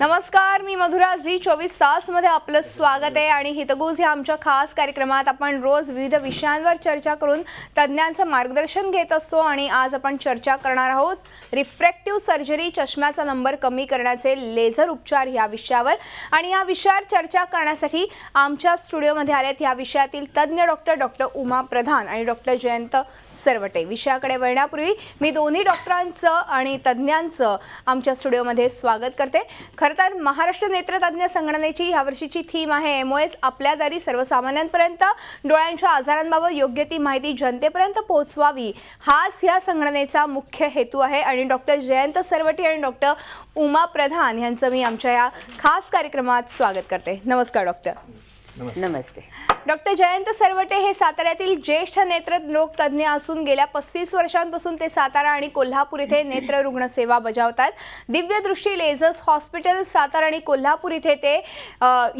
नमस्कार मी मधुरा झी चोवीस तासमध्ये आपलं स्वागत आहे आणि हितगुज या आमच्या खास कार्यक्रमात आपण रोज विविध विषयांवर चर्चा करून तज्ज्ञांचं मार्गदर्शन घेत असतो आणि आज आपण चर्चा करणार आहोत रिफ्रॅक्टिव्ह सर्जरी चष्म्याचा नंबर कमी करण्याचे लेझर उपचार या विषयावर आणि या विषयावर चर्चा करण्यासाठी आमच्या स्टुडिओमध्ये आलेत या विषयातील तज्ज्ञ डॉक्टर डॉक्टर उमा प्रधान आणि डॉक्टर जयंत सरवटे विषयाकडे वळण्यापूर्वी मी दोन्ही डॉक्टरांचं आणि तज्ज्ञांचं आमच्या स्टुडिओमध्ये स्वागत करते खरंतर महाराष्ट्र नेत्रतज्ञ संघटनेची यावर्षीची थीम आहे एम ओ एस आपल्या दारी सर्वसामान्यांपर्यंत डोळ्यांच्या आजारांबाबत योग्य ती माहिती जनतेपर्यंत पोहोचवावी हाच या संघटनेचा मुख्य हेतू आहे आणि डॉक्टर जयंत सरवटे आणि डॉक्टर उमा प्रधान यांचं मी आमच्या या खास कार्यक्रमात स्वागत करते नमस्कार डॉक्टर नमस्ते डॉक्टर जयंत सरवटे हे साताऱ्यातील ज्येष्ठ नेत्र रोगतज्ञ असून गेल्या पस्तीस वर्षांपासून ते सातारा आणि कोल्हापूर इथे नेत्र सेवा बजावतात दिव्यदृष्टी लेझर्स हॉस्पिटल सातारा आणि कोल्हापूर इथे ते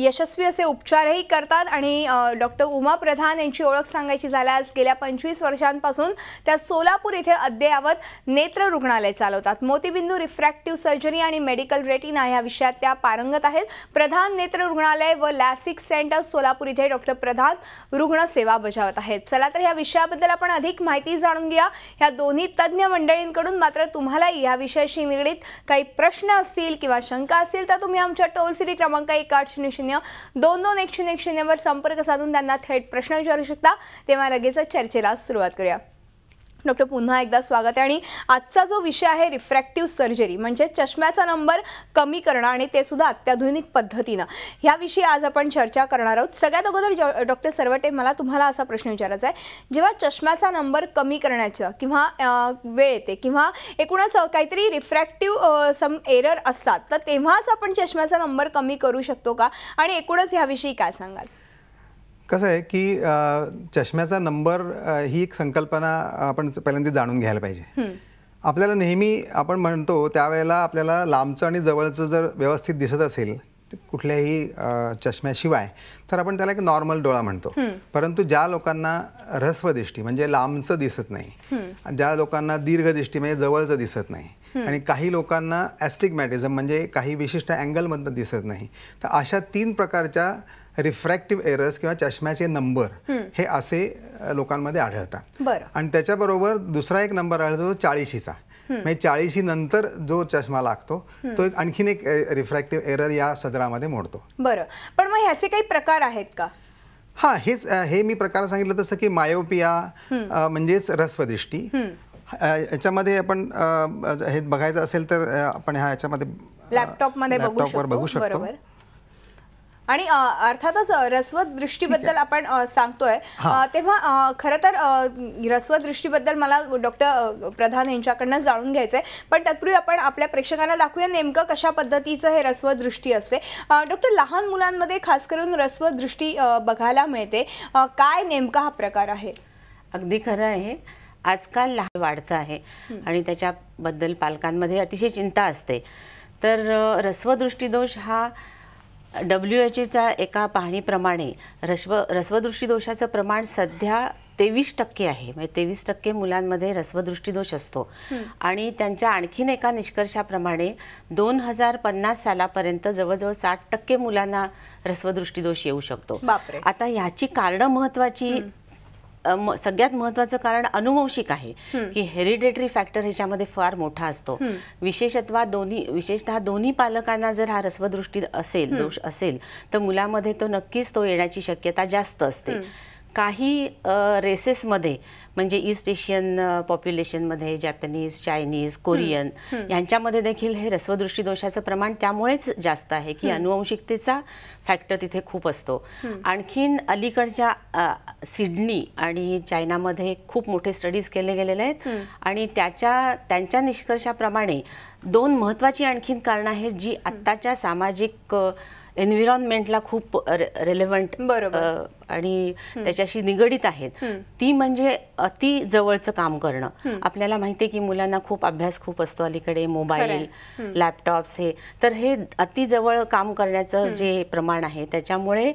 यशस्वी असे उपचारही करतात आणि डॉक्टर उमा प्रधान यांची ओळख सांगायची झाल्यास गेल्या पंचवीस वर्षांपासून त्या सोलापूर इथे अद्ययावत नेत्र रुग्णालय चालवतात मोतीबिंदू रिफ्रॅक्टिव्ह सर्जरी आणि मेडिकल रेटिना या विषयात त्या पारंगत आहेत प्रधान नेत्र रुग्णालय व लॅसिक सेंटर सोलापूर इथे डॉक्टर रुग्ण रुग्णसेवा बजावत आहेत चला तर या विषयाबद्दल आपण अधिक माहिती जाणून घ्या या दोन्ही तज्ज्ञ मंडळींकडून मात्र तुम्हाला या विषयाशी निगडीत काही प्रश्न असतील किंवा शंका असतील तर तुम्ही आमच्या टोल फ्री क्रमांक एक आठ शून्य शून्य दोन दोन एक शून्य शून्यवर संपर्क साधून त्यांना थेट प्रश्न विचारू शकता तेव्हा लगेचच चर्चेला सुरुवात करूया डॉक्टर पुन्हा एकदा स्वागत आहे आणि आजचा जो विषय आहे रिफ्रॅक्टिव्ह सर्जरी म्हणजे चष्म्याचा नंबर कमी करणं आणि ते सुद्धा अत्याधुनिक पद्धतीनं ह्याविषयी आज आपण चर्चा करणार आहोत सगळ्यात अगोदर डॉक्टर सरवटे मला तुम्हाला असा प्रश्न विचारायचा आहे जेव्हा चष्म्याचा नंबर कमी करण्याचा किंवा वेळ येते किंवा एकूणच काहीतरी रिफ्रॅक्टिव्ह सम एरर असतात तर तेव्हाच आपण चष्म्याचा नंबर कमी करू शकतो का आणि एकूणच ह्याविषयी काय सांगाल कसं आहे की चष्म्याचा नंबर ही एक संकल्पना आपण पहिल्यांदा जाणून घ्यायला पाहिजे आपल्याला नेहमी आपण म्हणतो त्यावेळेला आपल्याला लांबचं आणि जवळचं जर व्यवस्थित दिसत असेल कुठल्याही चष्म्याशिवाय तर आपण त्याला एक नॉर्मल डोळा म्हणतो परंतु ज्या लोकांना ऱ्हस्व दृष्टी म्हणजे लांबचं दिसत नाही ज्या लोकांना दीर्घ दृष्टी म्हणजे जवळचं दिसत नाही आणि काही लोकांना ॲस्टिगमॅटिझम म्हणजे काही विशिष्ट अँगलमधनं दिसत नाही तर अशा तीन प्रकारच्या रिफ्रॅक्टिव्ह एरर्स किंवा चष्म्याचे नंबर हे असे लोकांमध्ये आढळतात आणि त्याच्याबरोबर दुसरा एक नंबर आढळतो चाळीशीचा म्हणजे चाळीशी नंतर जो चष्मा लागतो तो एक आणखीन एक रिफ्रॅक्टिव्ह एरर या सदरामध्ये मोडतो बरं पण मग ह्याचे काही प्रकार आहेत का हा हेच हे मी प्रकार सांगितलं तसं की मायोपिया म्हणजेच रस्वदृष्टी याच्यामध्ये आपण हे बघायचं असेल तर आपण ह्याच्यामध्ये याच्यामध्ये लॅपटॉपमध्ये बघू शकतो आणि अर्थातच रस्वत दृष्टीबद्दल आपण सांगतोय तेव्हा खरं तर रस्वत दृष्टीबद्दल मला डॉक्टर प्रधान यांच्याकडनं जाणून घ्यायचंय पण तत्पूर्वी आपण आपल्या प्रेक्षकांना दाखवूया नेमकं कशा पद्धतीचं हे रस्व दृष्टी असते डॉक्टर लहान मुलांमध्ये खास करून रस्व दृष्टी बघायला मिळते काय नेमका हा प्रकार आहे अगदी खरं आहे आजकाल लहान वाढतं आहे आणि त्याच्याबद्दल पालकांमध्ये अतिशय चिंता असते तर रस्वदृष्टीदोष हा डब्ल्यू एच एच्या एका पाहणीप्रमाणे रस्व रस्वदृष्टी दोषाचं प्रमाण सध्या तेवीस टक्के आहे म्हणजे तेवीस टक्के मुलांमध्ये रस्वदृष्टीदोष असतो आणि त्यांच्या आणखीन एका निष्कर्षाप्रमाणे दोन हजार पन्नास सालापर्यंत जवळजवळ साठ टक्के मुलांना रस्वदृष्टीदोष येऊ शकतो आता ह्याची कारणं महत्वाची सगळ्यात महत्वाचं कारण अनुवंशिक आहे की हेरिडेटरी फॅक्टर ह्याच्यामध्ये फार मोठा असतो विशेषत्वा दोन्ही विशेषतः दोन्ही पालकांना जर हा रस्वदृष्टी असेल दोष असेल तर मुलामध्ये तो नक्कीच तो येण्याची शक्यता जास्त असते काही रेसेसमध्ये म्हणजे ईस्ट एशियन पॉप्युलेशनमध्ये जॅपनीज चायनीज कोरियन यांच्यामध्ये देखील हे रस्वदृष्टी दोषाचं प्रमाण त्यामुळेच जास्त आहे की अनुवंशिकतेचा फॅक्टर तिथे खूप असतो आणखीन अलीकडच्या सिडनी आणि चायनामध्ये खूप मोठे स्टडीज केले गेलेले आहेत आणि त्याच्या त्यांच्या निष्कर्षाप्रमाणे दोन महत्त्वाची आणखीन कारणं आहेत जी आत्ताच्या सामाजिक एन्व्हिरॉन्मेंटला खूप रे रेलेवंट आणि त्याच्याशी निगडीत आहेत ती म्हणजे अति जवळचं काम करणं आपल्याला माहिती आहे की मुलांना खूप अभ्यास खूप असतो अलीकडे मोबाईल लॅपटॉप्स हे तर हे अति जवळ काम करण्याचं जे प्रमाण आहे त्याच्यामुळे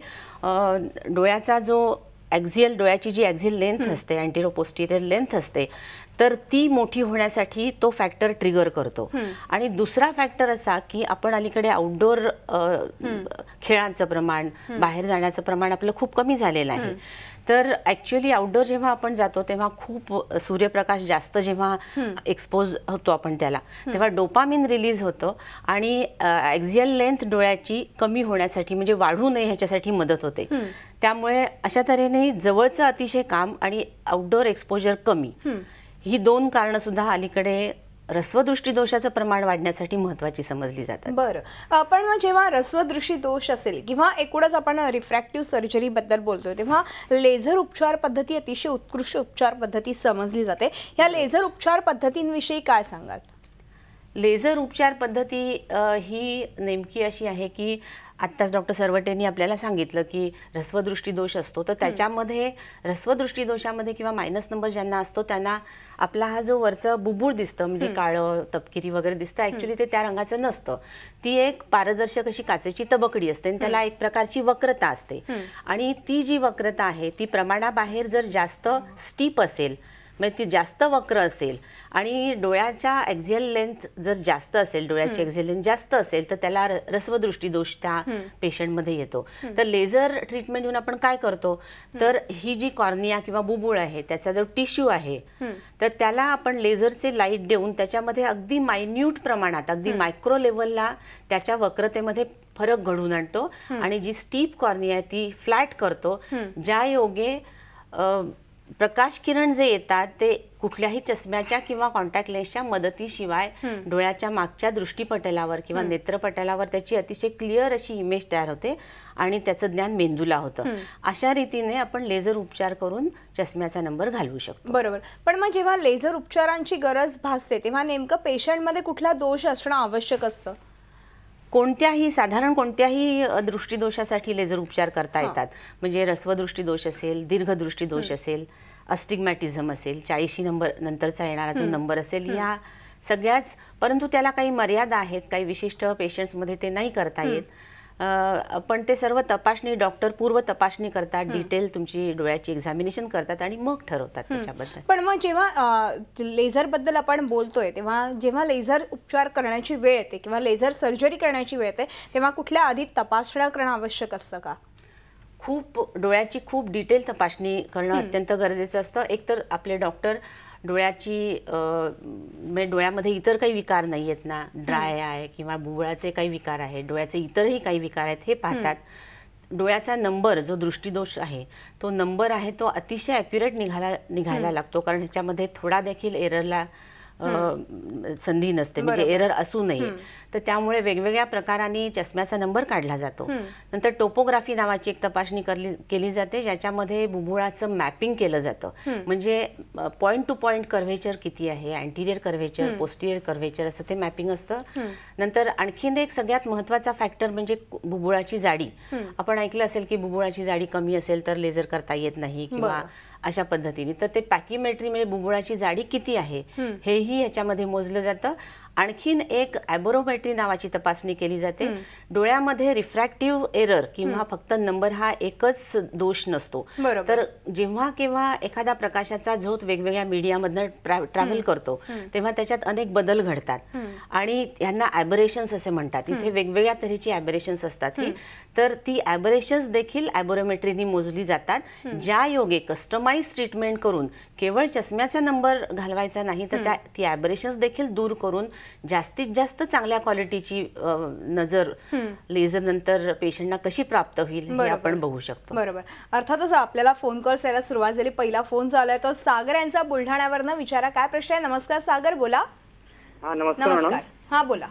डोळ्याचा जो एक्झियल डोळ्याची जी एक्झिल लेंथ असते अँटिरोपोस्टिरियल लेंथ असते तर ती मोठी होण्यासाठी तो फॅक्टर ट्रिगर करतो आणि दुसरा फॅक्टर असा की आपण अलीकडे आउटडोअर खेळांचं प्रमाण बाहेर जाण्याचं प्रमाण आपलं खूप कमी झालेलं आहे तर ऍक्च्युअली आउटडोअर जेव्हा आपण जातो तेव्हा खूप सूर्यप्रकाश जास्त जेव्हा एक्सपोज होतो आपण त्याला तेव्हा डोपामिन रिलीज होतं आणि ऍक्झियल लेंथ डोळ्याची कमी होण्यासाठी म्हणजे वाढू नये ह्याच्यासाठी मदत होते त्यामुळे अशा तऱ्हेने जवळचं अतिशय काम आणि आउटडोअर एक्सपोजर कमी ही दोन कारण सुद्धा अलीकडे रस्वदृष्टी दोषाचं प्रमाण वाढण्यासाठी महत्वाची समजली जातात बरं पण जेव्हा रस्वदृष्टी दोष असेल किंवा एकूणच आपण रिफ्रॅक्टिव्ह सर्जरीबद्दल बोलतो तेव्हा लेझर उपचार पद्धती अतिशय उत्कृष्ट उपचार पद्धती समजली जाते ह्या लेझर उपचार पद्धतींविषयी काय सांगाल लेझर उपचार पद्धती ही नेमकी अशी आहे की आत्ताच डॉक्टर सरवटेंनी आपल्याला सांगितलं की ह्रस्वदृष्टी दोष असतो तर त्याच्यामध्ये ह्रस्वदृष्टी दोषामध्ये किंवा मायनस नंबर ज्यांना असतो त्यांना आपला हा जो वरचं बुबुळ दिसतं म्हणजे काळं तपकिरी वगैरे दिसतं ॲक्च्युली ते त्या रंगाचं नसतं ती एक पारदर्शक अशी काचेची तबकडी असते आणि त्याला एक प्रकारची वक्रता असते आणि ती जी वक्रता आहे ती प्रमाणाबाहेर जर जास्त स्टीप असेल मग ती जास्त वक्र असेल आणि डोळ्याच्या एक्झेल लेंथ जर जास्त असेल डोळ्याची एक्झेल लेंथ जास्त असेल तर त्याला रस्वदृष्टी दोष त्या पेशंटमध्ये येतो तर लेझर ट्रीटमेंट घेऊन आपण काय करतो तर ही जी कॉर्निया किंवा बुबुळ आहे त्याचा जो टिश्यू आहे तर त्याला आपण लेझरचे लाईट देऊन त्याच्यामध्ये अगदी मायन्यूट प्रमाणात अगदी मायक्रो लेवलला त्याच्या वक्रतेमध्ये फरक घडून आणतो आणि जी स्टीप कॉर्निया ती फ्लॅट करतो ज्या योगे प्रकाश किरण जे येतात ते कुठल्याही चष्म्याच्या किंवा कॉन्टॅक्ट लेन्सच्या मदतीशिवाय डोळ्याच्या मागच्या दृष्टीपटलावर किंवा नेत्रपटलावर त्याची अतिशय क्लिअर अशी इमेज तयार होते आणि त्याचं ज्ञान मेंदूला होतं अशा रीतीने आपण लेझर उपचार करून चष्म्याचा नंबर घालवू शकतो बरोबर पण मग जेव्हा लेझर उपचारांची गरज भासते तेव्हा नेमकं पेशंटमध्ये कुठला दोष असणं आवश्यक असतं कोणत्याही साधारण कोणत्याही दृष्टीदोषासाठी लेझर उपचार करता येतात म्हणजे रस्वदृष्टी दोष असेल दीर्घदृष्टी दोष असेल अस्टिग्मॅटिझम असेल चाळीशी नंबर नंतरचा येणारा जो नंबर असेल ह्या सगळ्याच परंतु त्याला काही मर्यादा आहेत काही विशिष्ट पेशंट्समध्ये ते नाही करता येत पण ते सर्व तपासणी डॉक्टर पूर्व तपासणी करतात डिटेल तुमची डोळ्याची एक्झामिनेशन करतात आणि मग ठरवतात त्याच्याबद्दल पण मग जेव्हा लेझरबद्दल आपण बोलतोय तेव्हा जेव्हा लेझर उपचार करण्याची वेळ येते किंवा लेझर सर्जरी करण्याची वेळ येते तेव्हा कुठल्या आधी तपासण्या करणं आवश्यक असतं का खूप डोळ्याची खूप डिटेल तपासणी करणं अत्यंत गरजेचं असतं एकतर आपले डॉक्टर डोळ्याची म्हणजे डोळ्यामध्ये इतर काही विकार नाही आहेत ना ड्राय आहे किंवा बुबळाचे काही विकार आहेत डोळ्याचे इतरही काही विकार आहेत हे पाहतात डोळ्याचा नंबर जो दृष्टीदोष आहे तो नंबर आहे तो अतिशय ॲक्युरेट निघाला निघायला लागतो कारण ह्याच्यामध्ये थोडा देखील एररला संधी नसते म्हणजे एरर असू नये तर त्यामुळे वेगवेगळ्या प्रकाराने चष्म्याचा नंबर काढला जातो नंतर टोपोग्राफी नावाची एक तपासणी केली जाते ज्याच्यामध्ये बुबुळाचं मॅपिंग केलं जातं म्हणजे पॉईंट टू पॉईंट कर्व्हेचर किती आहे अँटिरियर कर्वेचर पोस्टिरियर कर्वेचर असं ते मॅपिंग असतं नंतर आणखीन एक सगळ्यात महत्वाचा फॅक्टर म्हणजे बुबुळाची जाडी आपण ऐकलं असेल की बुबुळाची जाडी कमी असेल तर लेझर करता येत नाही किंवा अशा पद्धतीने तर ते पॅकीमेट्री म्हणजे बुबुळाची जाडी किती आहे हेही याच्यामध्ये मोजलं जातं आणखीन एक ॲबोरोमेट्री नावाची तपासणी केली जाते डोळ्यामध्ये रिफ्रॅक्टिव्ह एरर किंवा फक्त नंबर हा एकच दोष नसतो तर जेव्हा केव्हा एखादा प्रकाशाचा झोत वेगवेगळ्या मीडियामधनं ट्रॅव्हल करतो तेव्हा त्याच्यात अनेक बदल घडतात आणि यांना ॲबरेशन्स असे म्हणतात इथे वेगवेगळ्या तऱ्हेची ॲबरेशन्स असतात ही तर ती ॲबरेशन्स देखील ॲबोरोमेट्रीनी मोजली जातात ज्या योगे कस्टमाइज ट्रीटमेंट करून केवळ चष्म्याचा नंबर घालवायचा नाही तर त्या ती ॲबरेशन्स देखील दूर करून जास्तीत जास्त चांगल्या क्वालिटीची नजर लेझर नंतर पेशंटना कशी प्राप्त होईल आपण बघू शकतो बरोबर अर्थातच आपल्याला फोन कॉल यायला सुरुवात झाली पहिला फोन झालाय तो सागर यांचा बुलढाण्यावर विचारा काय प्रश्न आहे नमस्कार सागर बोला नमस्कार हा बोला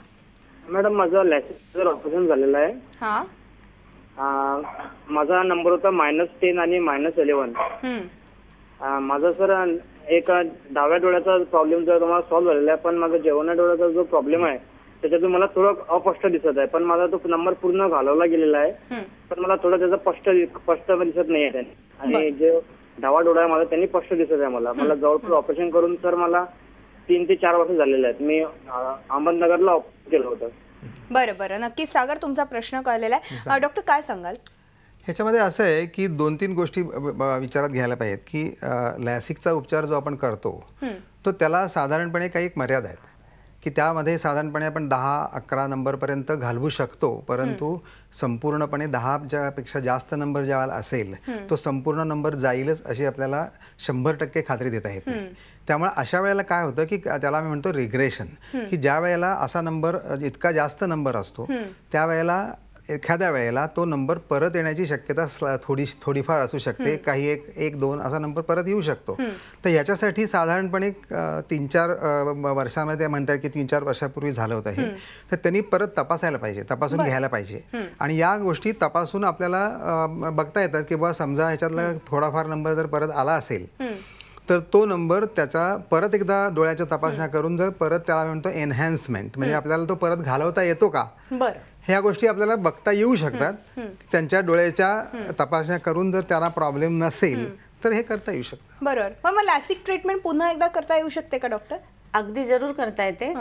मॅडम माझं लॅसेसर ऑपरेशन झालेलं आहे हा माझा नंबर होता मायनस टेन आणि मायनस इलेव्हन माझा सर एक डाव्या डोळ्याचा प्रॉब्लेम जर तुम्हाला सॉल्व्ह झालेला आहे पण माझा जेवणा डोळ्याचा जो प्रॉब्लेम आहे त्याच्यातून मला थोडं अपष्ट दिसत आहे पण माझा तो नंबर पूर्ण घालवला गेलेला आहे पण मला थोडं त्याचा स्पष्ट स्पष्ट दिसत नाही आहे आणि जे डावा डोळा आहे माझा त्यांनी स्पष्ट दिसत आहे मला मला जवळपास ऑपरेशन करून तर मला तीन ते चार वर्ष झालेले आहेत मी अहमदनगरला केलं होतं बरं बरं नक्कीच सागर तुमचा प्रश्न कळलेला आहे डॉक्टर काय सांगाल ह्याच्यामध्ये असं आहे की दोन तीन गोष्टी विचारात घ्यायला पाहिजेत की लॅसिकचा उपचार जो आपण करतो तो त्याला साधारणपणे काही एक मर्यादा आहेत की त्यामध्ये साधारणपणे आपण दहा अकरा नंबरपर्यंत घालवू शकतो परंतु संपूर्णपणे ज्यापेक्षा जास्त नंबर ज्या असेल तो संपूर्ण नंबर जाईलच अशी आपल्याला शंभर टक्के खात्री देता येत त्यामुळे अशा वेळेला काय होतं की त्याला आम्ही म्हणतो रिग्रेशन की ज्या वेळेला असा नंबर इतका जास्त नंबर असतो त्यावेळेला एखाद्या वेळेला तो नंबर परत येण्याची शक्यता थोडी थोडीफार असू शकते काही एक एक दोन असा नंबर परत येऊ शकतो तर याच्यासाठी साधारणपणे तीन चार वर्षामध्ये म्हणतात की तीन चार वर्षापूर्वी झालं होतं हे तर त्यांनी परत तपासायला पाहिजे तपासून घ्यायला पाहिजे आणि या गोष्टी तपासून आपल्याला बघता येतात की बाबा समजा ह्याच्यातला थोडाफार नंबर जर परत आला असेल तर तो नंबर त्याचा परत एकदा डोळ्याच्या तपासण्या करून जर परत त्याला म्हणतो एनहॅन्समेंट म्हणजे आपल्याला तो परत घालवता येतो का ह्या गोष्टी आपल्याला बघता येऊ शकतात त्यांच्या डोळ्याच्या तपासण्या करून जर त्याला प्रॉब्लेम नसेल तर हे करता येऊ शकतं बरोबर मग लॅसिक ट्रीटमेंट पुन्हा एकदा करता येऊ शकते का डॉक्टर अगदी जरूर करता येते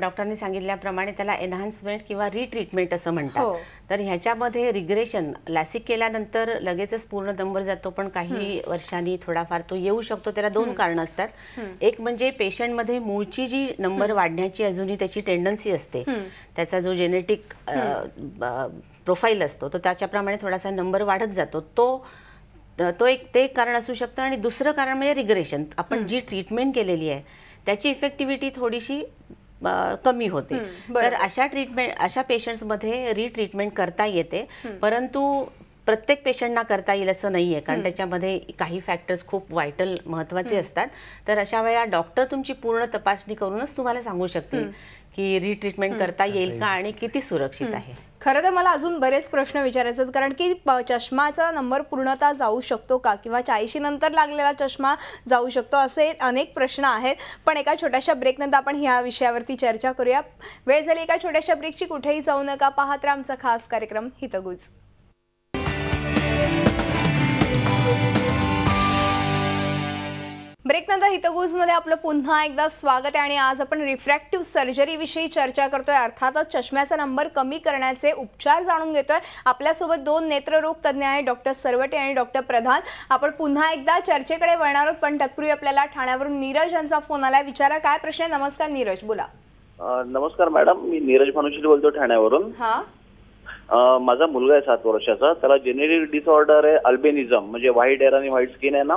डॉक्टरांनी सांगितल्याप्रमाणे त्याला एन्हान्समेंट किंवा रिट्रीटमेंट असं म्हणतात हो. तर ह्याच्यामध्ये रिग्रेशन लॅसिक केल्यानंतर लगेचच पूर्ण दंबर जातो पण काही वर्षांनी थोडाफार तो येऊ शकतो त्याला दोन कारण असतात एक म्हणजे पेशंटमध्ये मूळची जी नंबर वाढण्याची अजूनही त्याची टेंडन्सी असते त्याचा जो जेनेटिक प्रोफाईल असतो तो त्याच्याप्रमाणे थोडासा नंबर वाढत जातो तो तो एक ते कारण असू शकतं आणि दुसरं कारण म्हणजे रिग्रेशन आपण जी ट्रीटमेंट केलेली आहे त्याची इफेक्टिव्हिटी थोडीशी कमी होते तर अशा ट्रीटमेंट अशा पेशंट्समध्ये रिट्रीटमेंट करता येते परंतु प्रत्येक पेशंटना करता येईल असं नाही आहे कारण त्याच्यामध्ये काही फॅक्टर्स खूप वायटल महत्त्वाचे असतात तर अशा वेळा डॉक्टर तुमची पूर्ण तपासणी करूनच तुम्हाला सांगू शकतील की रिट्रीटमेंट करता येईल का आणि किती सुरक्षित आहे खरं तर मला अजून बरेच प्रश्न विचारायचे आहेत कारण की चष्माचा नंबर पूर्णतः जाऊ शकतो का किंवा चाळीशी नंतर लागलेला चष्मा जाऊ शकतो असे अनेक प्रश्न आहेत पण एका छोट्याशा ब्रेकनंतर आपण ह्या विषयावरती चर्चा करूया वेळ झाली एका छोट्याशा ब्रेकची कुठेही जाऊ नका पाहत आमचा खास कार्यक्रम हितगुज हितगुज हितगुजमध्ये आपलं पुन्हा एकदा स्वागत आहे आणि आज आपण रिफ्रॅक्टिव्ह सर्जरीविषयी चर्चा करतोय अर्थातच चष्म्याचा नंबर कमी करण्याचे उपचार जाणून घेतोय आपल्यासोबत दोन नेत्ररोग तज्ज्ञ आहेत डॉक्टर सरवटे आणि डॉक्टर प्रधान आपण पुन्हा एकदा चर्चेकडे वळणार आहोत पण तत्पूर्वी आपल्याला ठाण्यावरून नीरज यांचा फोन आला विचारा काय प्रश्न आहे नमस्कार नीरज बोला नमस्कार मॅडम मी नीरज भानुशिरी बोलतो ठाण्यावरून हा माझा मुलगा आहे सात वर्षाचा त्याला जेनेरिक डिसऑर्डर आहे अल्बेनिझम म्हणजे व्हाईट एअर आणि व्हाईट स्किन आहे ना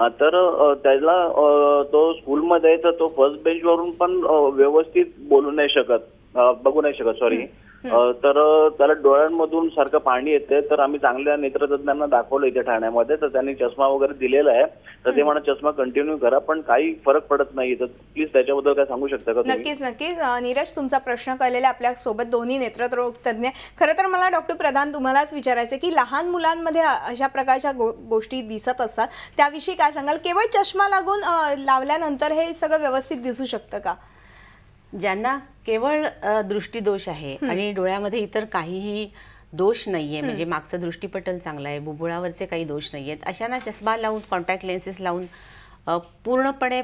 तर त्याला तो स्कूलमध्ये तर तो फर्स्ट बेंचवरून पण व्यवस्थित बोलू नाही शकत बघू नाही शकत सॉरी तर त्याला डोळ्यांमधून सारखं पाणी येते तर आम्ही चांगल्या नेत्रतज्ञांना दाखवलं इथे ठाण्यामध्ये तर त्यांनी चष्मा वगैरे दिलेला आहे तर ते म्हणा चष्मा कंटिन्यू करा पण काही फरक पडत नाही तर प्लीज त्याच्याबद्दल काय सांगू शकता का नक्कीच नक्कीच नीरज तुमचा प्रश्न कळलेला आपल्या सोबत दोन्ही नेत्रोग तज्ञ खरं तर मला डॉक्टर प्रधान तुम्हालाच विचारायचं की लहान मुलांमध्ये अशा प्रकारच्या गोष्टी दिसत असतात त्याविषयी काय सांगाल केवळ चष्मा लागून लावल्यानंतर हे सगळं व्यवस्थित दिसू शकतं का ज्यांना केवळ दृष्टी दोष आहे आणि डोळ्यामध्ये इतर काहीही दोष नाहीये म्हणजे मागचं दृष्टीपटल चांगलं आहे बुबुळावरचे काही दोष नाही आहेत अशांना चष्मा लावून कॉन्टॅक्ट लेन्सेस लावून पूर्णपणे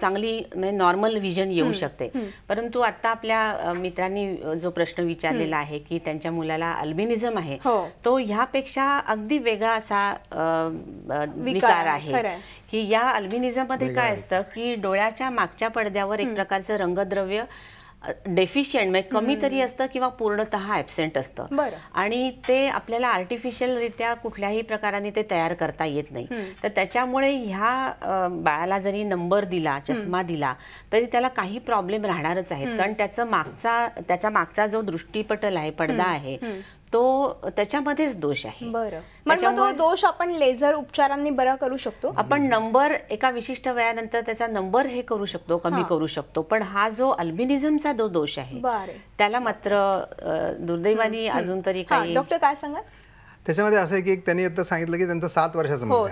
चांगली म्हणजे नॉर्मल व्हिजन येऊ शकते परंतु आता आपल्या मित्रांनी जो प्रश्न विचारलेला आहे की त्यांच्या मुलाला अल्बिनिझम आहे हो. तो ह्यापेक्षा अगदी वेगळा असा विकार आहे की या अल्बिनिझम मध्ये काय असतं की डोळ्याच्या मागच्या पडद्यावर एक प्रकारचं रंगद्रव्य डेफिशियंट म्हणजे कमी तरी असतं किंवा पूर्णतः ॲबसेंट असतं आणि ते आपल्याला आर्टिफिशियलरित्या कुठल्याही प्रकाराने ते तयार करता येत नाही तर त्याच्यामुळे ह्या बाळाला जरी नंबर दिला चष्मा दिला तरी त्याला काही प्रॉब्लेम राहणारच आहेत कारण त्याचं मागचा त्याचा मागचा जो दृष्टीपटल आहे पडदा आहे तो त्याच्यामध्येच दोष आहे बरं म्हणजे तो दोष आपण लेझर उपचारांनी बरा करू शकतो आपण नंबर एका विशिष्ट वयानंतर त्याचा नंबर हे करू शकतो कमी करू शकतो पण हा जो अल्बिनिझमचा जो दोष आहे त्याला मात्र दुर्दैवानी अजून तरी काही डॉक्टर काय सांगा त्याच्यामध्ये असं आहे की त्यांनी आता सांगितलं की त्यांचं सात वर्षाचा हो,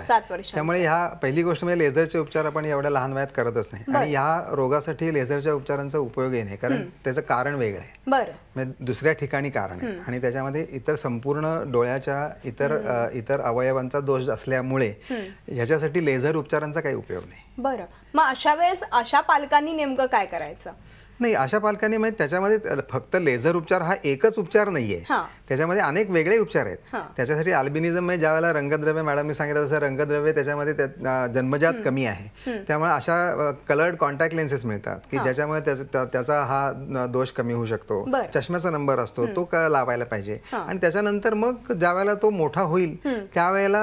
त्यामुळे ह्या पहिली गोष्ट म्हणजे लेझरचे उपचार आपण एवढ्या लहान वयात करतच नाही आणि ह्या रोगासाठी लेझरच्या उपचारांचा उपयोगही नाही कारण त्याचं कारण वेगळं आहे म्हणजे दुसऱ्या ठिकाणी कारण आहे आणि त्याच्यामध्ये इतर संपूर्ण डोळ्याच्या इतर इतर अवयवांचा दोष असल्यामुळे ह्याच्यासाठी लेझर उपचारांचा काही उपयोग नाही बरं मग अशा वेळेस अशा पालकांनी नेमकं काय करायचं नाही अशा पालकांनी म्हणजे त्याच्यामध्ये फक्त लेझर उपचार हा एकच उपचार नाहीये त्याच्यामध्ये अनेक वेगळे उपचार आहेत त्याच्यासाठी अल्बिनिझम म्हणजे ज्या वेळेला रंगद्रव्य मी सांगितलं तसं रंगद्रव्य त्याच्यामध्ये जन्मजात कमी आहे त्यामुळे अशा कलर्ड कॉन्टॅक्ट लेन्सेस मिळतात की ज्याच्यामुळे त्याचा हा दोष कमी होऊ शकतो चष्म्याचा नंबर असतो तो लावायला पाहिजे आणि त्याच्यानंतर मग ज्या वेळेला तो मोठा होईल त्यावेळेला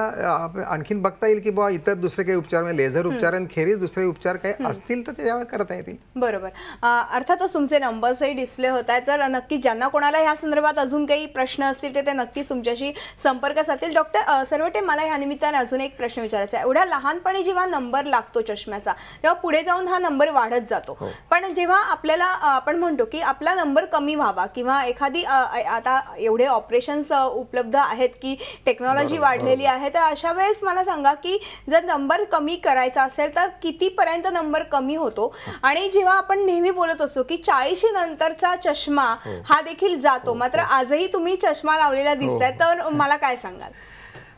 आणखीन बघता येईल की बाबा इतर दुसरे काही उपचार म्हणजे लेझर उपचार आणि खेरीज दुसरे उपचार काही असतील तर त्यावेळेला करता येतील बरोबर अर्थातच तुमचे नंबर्सही डिस्प्ले होत आहेत तर नक्की ज्यांना कोणाला या संदर्भात अजून काही प्रश्न प्रश्न असतील ते नक्कीच तुमच्याशी संपर्क साधतील डॉक्टर सर्वटे मला या निमित्ताने अजून एक प्रश्न विचारायचा आहे एवढ्या लहानपणी जेव्हा नंबर लागतो चष्म्याचा तेव्हा पुढे जाऊन हा नंबर वाढत जातो हो. पण जेव्हा आपल्याला आपण म्हणतो की आपला नंबर कमी व्हावा किंवा एखादी आता एवढे ऑपरेशन्स उपलब्ध आहेत की टेक्नॉलॉजी वाढलेली आहे तर अशा वेळेस मला सांगा की जर नंबर कमी करायचा असेल तर कितीपर्यंत नंबर कमी होतो आणि जेव्हा आपण नेहमी बोलत असतो की चाळीशी नंतरचा चष्मा हो. हा देखील जातो हो, मात्र आजही तुम्ही चष्मा लावलेला हो. दिसताय तर मला काय सांगाल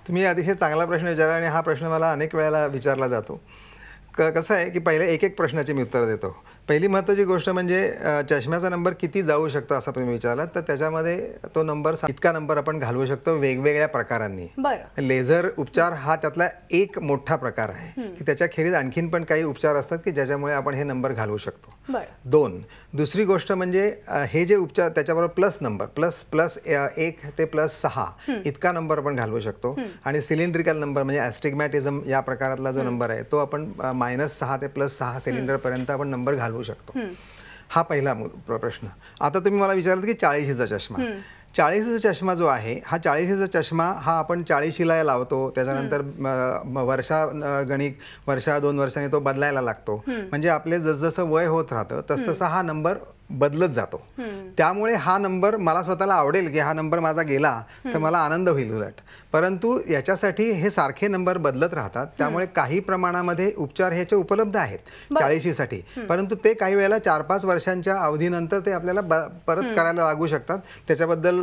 तुम्ही अतिशय चांगला प्रश्न विचारला आणि हा प्रश्न मला अनेक वेळेला विचारला जातो क कसं आहे की पहिले एक एक प्रश्नाची मी उत्तर देतो पहिली महत्त्वाची गोष्ट म्हणजे चष्म्याचा नंबर किती जाऊ शकतो असं तुम्ही विचारला तर त्याच्यामध्ये तो नंबर इतका नंबर आपण घालवू शकतो वेगवेगळ्या प्रकारांनी लेझर उपचार हा त्यातला एक मोठा प्रकार आहे की त्याच्या खेरीज आणखीन पण काही उपचार असतात की ज्याच्यामुळे आपण हे नंबर घालवू शकतो दोन दुसरी गोष्ट म्हणजे हे जे उपचार त्याच्याबरोबर प्लस नंबर प्लस प्लस एक ते प्लस सहा इतका नंबर आपण घालवू शकतो आणि सिलेंड्रिकल नंबर म्हणजे ॲस्टिग्मॅटिझम या प्रकारातला जो नंबर आहे तो आपण मायनस सहा ते प्लस सहा पर्यंत आपण नंबर घालवू शकतो हा पहिला प्रश्न आता तुम्ही मला विचारलं की चाळीशीचा चष्मा चाळीशीचा चष्मा जो आहे हा चाळीशीचा चष्मा हा आपण चाळीशीला लावतो त्याच्यानंतर वर्षा गणित वर्षा दोन वर्षांनी तो बदलायला लागतो म्हणजे आपले जसजसं वय होत राहतं तसतसा हा नंबर बदलत जातो त्यामुळे हा नंबर मला स्वतःला आवडेल की हा नंबर माझा गेला तर मला आनंद होईल उलट परंतु याच्यासाठी हे सारखे नंबर बदलत राहतात त्यामुळे काही प्रमाणामध्ये उपचार ह्याचे उपलब्ध आहेत चाळीशीसाठी परंतु ते काही वेळेला चार पाच वर्षांच्या अवधीनंतर ते आपल्याला परत करायला लागू शकतात त्याच्याबद्दल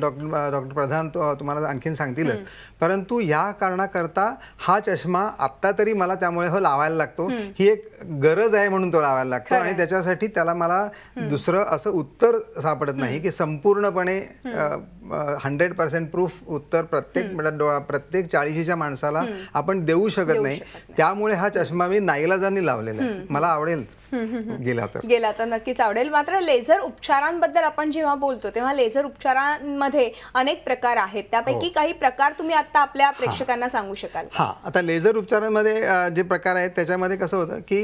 डॉक्टर डॉक्टर प्रधान तुम्हाला आणखीन सांगतीलच परंतु या कारणाकरता हा चष्मा आत्ता तरी मला त्यामुळे हो लावायला लागतो ही एक गरज आहे म्हणून तो लावायला लागतो आणि त्याच्यासाठी त्याला मला दुसरं असं उत्तर सापडत नाही की संपूर्णपणे हंड्रेड पर्सेंट प्रूफ उत्तर प्रत्येक प्रत्येक चाळीशीच्या माणसाला आपण देऊ शकत नाही त्यामुळे हा चष्मा मी नाईलाजांनी लावलेला आहे मला आवडेल गेला तर गेला तर नक्कीच आवडेल मात्र लेझर उपचारांबद्दल आपण जेव्हा बोलतो तेव्हा लेझर उपचारांमध्ये अनेक प्रकार आहेत त्यापैकी हो. काही प्रकार तुम्ही आता आपल्या प्रेक्षकांना सांगू शकाल हा आता लेझर उपचारांमध्ये जे प्रकार आहेत त्याच्यामध्ये कसं होतं की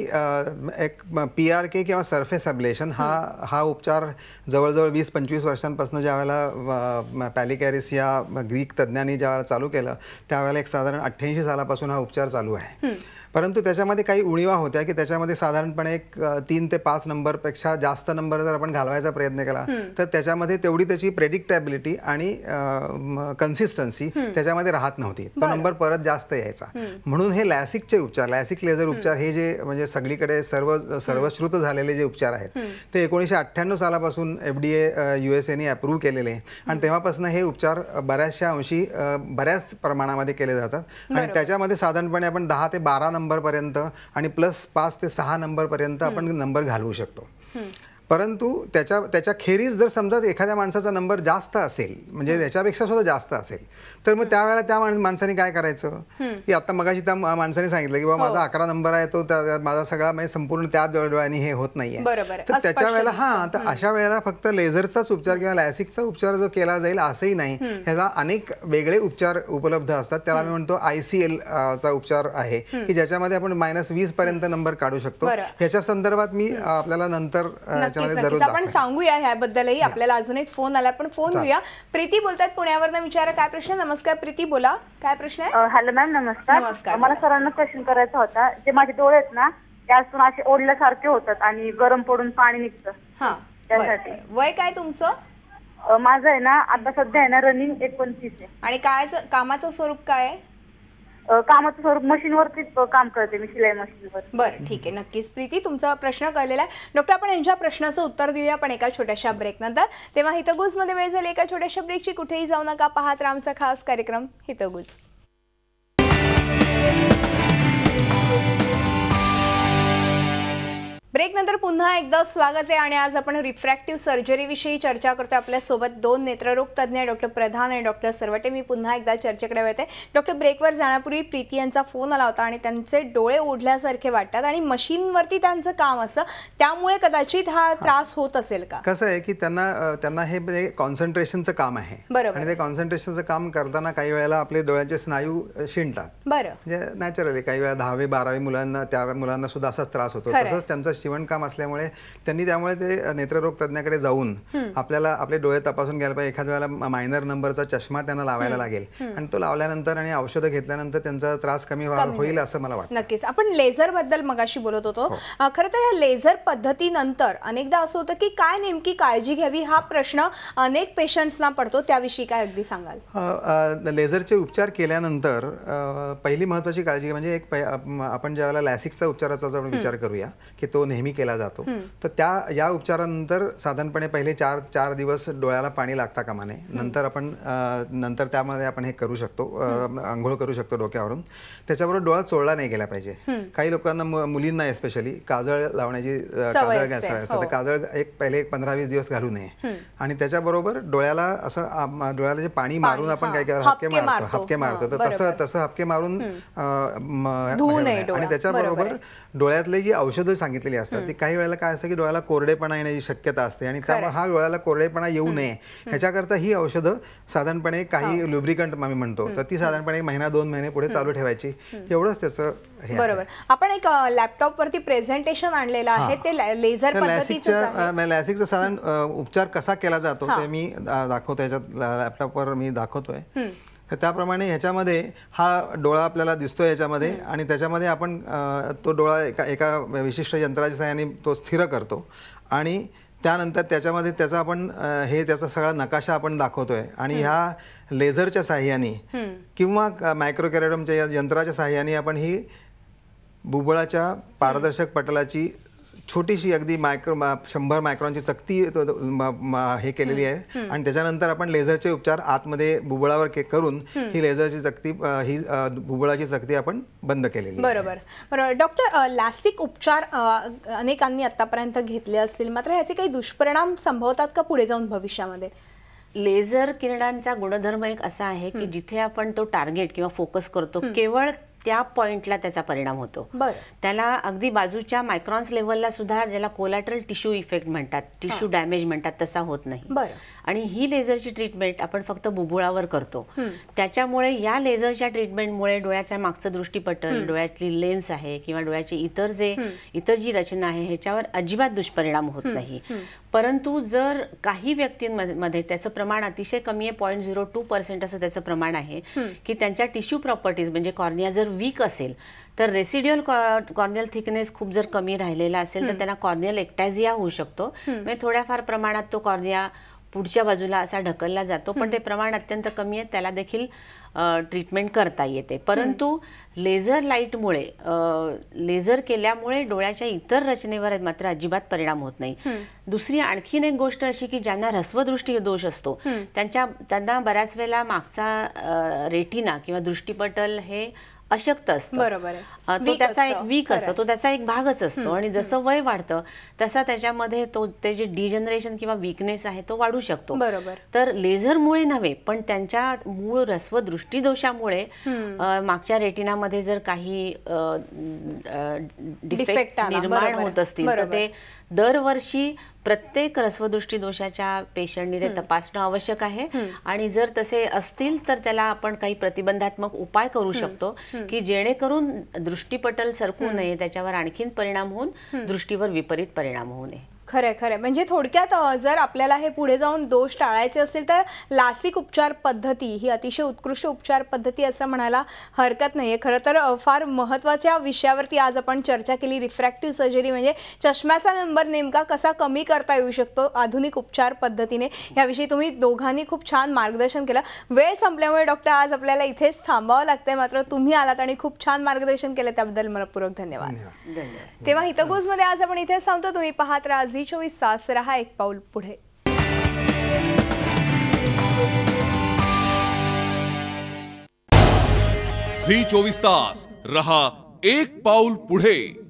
एक पी आर के किंवा सरफेस अब्लेशन हा हा उपचार जवळजवळ वीस पंचवीस वर्षांपासून वेळेला पॅलिकॅरिस या ग्रीक तज्ज्ञांनी ज्यावेळेला चालू केलं त्यावेळेला एक साधारण अठ्ठ्याऐंशी सालापासून हा उपचार चालू आहे परंतु त्याच्यामध्ये काही उणीवा होत्या की त्याच्यामध्ये साधारणपणे एक तीन ते पाच नंबरपेक्षा जास्त नंबर जर आपण घालवायचा प्रयत्न केला तर त्याच्यामध्ये तेवढी त्याची प्रेडिक्टेबिलिटी आणि कन्सिस्टन्सी त्याच्यामध्ये राहत नव्हती तो नंबर परत जास्त यायचा म्हणून हे लॅसिकचे उपचार लॅसिक लेझर उपचार हे जे म्हणजे सगळीकडे सर्व सर्वश्रुत झालेले जे उपचार आहेत ते एकोणीसशे अठ्ठ्याण्णव सालापासून F D A U approve केलेले आणि तेव्हापासून हे उपचार बऱ्याचशा अंशी बऱ्याच प्रमाणामध्ये केले जातात आणि त्याच्यामध्ये साधारणपणे आपण दहा ते बारा नंबर नंबरपर्यंत आणि प्लस पाच ते सहा नंबरपर्यंत आपण नंबर घालवू शकतो परंतु त्याच्या त्याच्या खेरीज जर समजा एखाद्या माणसाचा नंबर जास्त असेल म्हणजे त्याच्यापेक्षा सुद्धा जास्त असेल तर मग त्यावेळेला त्या माणसाने काय करायचं की आता मगाशी त्या माणसाने सांगितलं की बाबा हो. माझा अकरा नंबर आहे तो माझा सगळा म्हणजे संपूर्ण त्या डोळ्यांनी हे होत नाहीये तर त्याच्या वेळेला हा तर अशा वेळेला फक्त लेझरचाच उपचार किंवा लॅसिकचा उपचार जो केला जाईल असंही नाही ह्याचा अनेक वेगळे उपचार उपलब्ध असतात त्याला मी म्हणतो आय सी एल चा उपचार आहे की ज्याच्यामध्ये आपण मायनस वीस पर्यंत नंबर काढू शकतो ह्याच्या संदर्भात मी आपल्याला नंतर आपण सांगूया ह्याबद्दलही आपल्याला अजून एक फोन आला पण फोन घेऊया प्रीती बोलतात पुण्यावर विचार काय प्रश्न नमस्कार प्रीती बोला काय प्रश्न आहे हॅलो मॅम नमस्कार नमस्कार मला सरांना प्रश्न करायचा होता जे माझे डोळे आहेत ना त्यातून असे ओढल्यासारखे होतात आणि गरम पडून पाणी निघतं त्यासाठी वय काय तुमचं माझं आहे ना आता सध्या आहे ना रनिंग एकोणतीस आहे आणि काय कामाचं स्वरूप काय आहे कामाचं स्वरूप मशीनवरती काम करते मी शिलाई मशीनवर बरं ठीक आहे नक्कीच प्रीती तुमचा प्रश्न कळलेला आहे डॉक्टर आपण यांच्या प्रश्नाचं उत्तर देऊया आपण एका छोट्याशा ब्रेक नंतर तेव्हा हितगुजमध्ये वेळ झाली एका छोट्याशा ब्रेकची कुठेही जाऊ नका पाहत रामचा खास कार्यक्रम हितगुज ब्रेकनंतर पुन्हा एकदा स्वागत आहे आणि आज आपण रिफ्रॅक्टिव्ह सर्जरीविषयी चर्चा करतो आपल्यासोबत दोन नेत्ररोग तज्ञ डॉक्टर प्रधान आणि डॉक्टर सरवटे मी पुन्हा एकदा चर्चेकडे वेळ डॉक्टर ब्रेकवर जाण्यापूर्वी प्रीती यांचा फोन आला होता आणि त्यांचे डोळे ओढल्यासारखे वाटतात आणि मशीनवरती त्यांचं काम असं त्यामुळे कदाचित हा त्रास होत असेल का कसं आहे की त्यांना त्यांना हे कॉन्सन्ट्रेशनचं काम आहे बरं आणि ते कॉन्सन्ट्रेशनचं काम करताना काही वेळेला आपले डोळ्याचे स्नायू शिणतात बरं म्हणजे नॅचरली काही वेळा दहावी बारावी मुलांना त्या मुलांना सुद्धा असाच त्रास होतो तसंच त्यांचा शिवणकाम असल्यामुळे त्यांनी त्यामुळे ते नेत्ररोग तज्ञाकडे जाऊन आपल्याला आपले डोळे तपासून घ्यायला पाहिजे एखाद्या वेळेला मायनर नंबरचा चष्मा त्यांना लावायला लागेल आणि तो लावल्यानंतर आणि औषधं घेतल्यानंतर त्यांचा त्रास कमी होईल असं मला वाटतं नक्कीच आपण लेझर बद्दल मगाशी बोलत होतो हो. खरं तर या लेझर पद्धतीनंतर अनेकदा असं होतं की काय नेमकी काळजी घ्यावी हा प्रश्न अनेक पेशंट्सना पडतो त्याविषयी काय अगदी सांगाल लेझरचे उपचार केल्यानंतर पहिली महत्वाची काळजी म्हणजे एक आपण ज्यावेळेला लॅसिकचा उपचाराचा आपण विचार करूया की तो नेहमी केला जातो तर त्या या उपचारानंतर साधारणपणे पहिले चार चार दिवस डोळ्याला पाणी लागता कामा नये नंतर आपण नंतर त्यामध्ये आपण हे करू शकतो आंघोळ करू शकतो डोक्यावरून त्याच्याबरोबर डोळा चोळला नाही गेला पाहिजे काही लोकांना मुलींना एस्पेशली काजळ लावण्याची काजळ गॅस असतात हो. काजळ एक पहिले एक पंधरा वीस दिवस घालू नये आणि त्याच्याबरोबर डोळ्याला असं डोळ्याला जे पाणी मारून आपण काय केलं हपके मारतो हपके मारतो तर तसं तसं हपके मारून आणि त्याच्याबरोबर डोळ्यातले जी औषधं सांगितलेली असतात ते काही वेळेला काय असतं की डोळ्याला कोरडेपणा येण्याची शक्यता असते आणि त्यामुळे हा डोळ्याला कोरडेपणा येऊ नये ह्याच्याकरता ही औषधं साधारणपणे काही लुब्रिकंट आम्ही म्हणतो तर ती साधारणपणे महिना दोन महिने पुढे चालू ठेवायची एवढंच त्याचं बरोबर आपण एक लॅपटॉप वरती प्रेझेंटेशन आणलेलं आहे ते लेझर लॅसिकचा साधारण उपचार कसा केला जातो ते मी दाखवतो याच्यात लॅपटॉपवर मी दाखवतोय तर त्याप्रमाणे ह्याच्यामध्ये हा डोळा आपल्याला दिसतो याच्यामध्ये आणि त्याच्यामध्ये आपण तो डोळा एका एका विशिष्ट यंत्राच्या साह्याने तो स्थिर करतो आणि त्यानंतर त्याच्यामध्ये त्याचा आपण हे त्याचा सगळा नकाशा आपण दाखवतोय आणि ह्या लेझरच्या साह्याने किंवा मायक्रोकॅरेडमच्या यंत्राच्या साह्याने आपण ही बुबळाच्या पारदर्शक पटलाची छोटीशी अगदी मायक्रो शंभर मायक्रॉनची चकती हे केलेली आहे आणि त्याच्यानंतर आपण लेझरचे उपचार आतमध्ये बुबळावर करून ही लेझरची चकती ही बुबळाची चकती आपण बंद केलेली बरोबर डॉक्टर लॅसिक उपचार अनेकांनी आतापर्यंत घेतले असतील मात्र याचे काही दुष्परिणाम संभवतात का पुढे जाऊन भविष्यामध्ये लेझर किरणांचा गुणधर्म एक असा आहे की जिथे आपण तो टार्गेट किंवा फोकस करतो केवळ त्या पॉइंटला त्याचा परिणाम होतो त्याला अगदी बाजूच्या मायक्रॉन्स लेवलला सुद्धा ज्याला कोलॅट्रल टिश्यू इफेक्ट म्हणतात टिश्यू डॅमेज म्हणतात तसा होत नाही आणि ही लेझरची ट्रीटमेंट आपण फक्त बुबुळावर करतो त्याच्यामुळे या लेझरच्या ट्रीटमेंटमुळे डोळ्याच्या मागचं दृष्टीपटल डोळ्यातली लेन्स आहे किंवा डोळ्याची इतर जे इतर जी रचना आहे ह्याच्यावर अजिबात दुष्परिणाम होत नाही परंतु जर काही व्यक्तींमध्ये त्याचं प्रमाण अतिशय कमी आहे पॉईंट झिरो टू पर्सेंट असं त्याचं प्रमाण आहे की त्यांच्या टिश्यू प्रॉपर्टीज म्हणजे कॉर्निया जर वीक असेल तर रेसिडियल कॉर्नियल थिकनेस खूप जर कमी राहिलेला असेल तर त्यांना कॉर्नियल एक्टॅझिया होऊ शकतो म्हणजे थोड्याफार प्रमाणात तो कॉर्निया पुढच्या बाजूला असा ढकलला जातो पण ते प्रमाण अत्यंत कमी आहे त्याला देखील ट्रीटमेंट करता येते परंतु लेझर लाईटमुळे लेझर केल्यामुळे डोळ्याच्या इतर रचनेवर मात्र अजिबात परिणाम होत नाही दुसरी आणखीन एक गोष्ट अशी की ज्यांना ह्रस्वदृष्टी दोष असतो त्यांच्या त्यांना बऱ्याच वेळेला मागचा रेटिना किंवा दृष्टीपटल हे अशक्त असतं बरोबर तो त्याचा एक वीक असतो तो त्याचा एक भागच असतो आणि जसं वय वाढतं तसा त्याच्यामध्ये तो त्याचे डिजनरेशन किंवा वीकनेस आहे तो वाढू शकतो बरोबर तर लेझरमुळे नव्हे पण त्यांच्या मूळ रस्व दृष्टीदोषामुळे मागच्या रेटिनामध्ये जर काही डिफेक्ट निर्माण होत असतील तर ते दरवर्षी प्रत्येक रस्वदृष्टी दोषाच्या पेशंटनी ते तपासणं आवश्यक आहे आणि जर तसे असतील तर त्याला आपण काही प्रतिबंधात्मक उपाय करू शकतो की जेणेकरून दृष्टीपटल सरकू नये त्याच्यावर आणखीन परिणाम होऊन दृष्टीवर विपरीत परिणाम होऊ नये खरं खरे म्हणजे थोडक्यात जर आपल्याला हे पुढे जाऊन दोष टाळायचे असेल तर लासिक उपचार पद्धती ही अतिशय उत्कृष्ट उपचार पद्धती असं म्हणायला हरकत नाही आहे खरं तर फार महत्त्वाच्या विषयावरती आज आपण चर्चा केली रिफ्रॅक्टिव्ह सर्जरी म्हणजे चष्म्याचा नंबर नेमका कसा कमी करता येऊ शकतो आधुनिक उपचार पद्धतीने याविषयी तुम्ही दोघांनी खूप छान मार्गदर्शन केलं वेळ संपल्यामुळे डॉक्टर आज आपल्याला इथेच थांबावं लागतंय मात्र तुम्ही आलात आणि खूप छान मार्गदर्शन केलं त्याबद्दल मनपूर्वक धन्यवाद तेव्हा हितगुजमध्ये आज आपण इथेच थांबतो तुम्ही पाहत राहा झी चोवीस तास रहा एक पाऊल पुढे झी चोवीस तास रहा एक पाऊल पुढे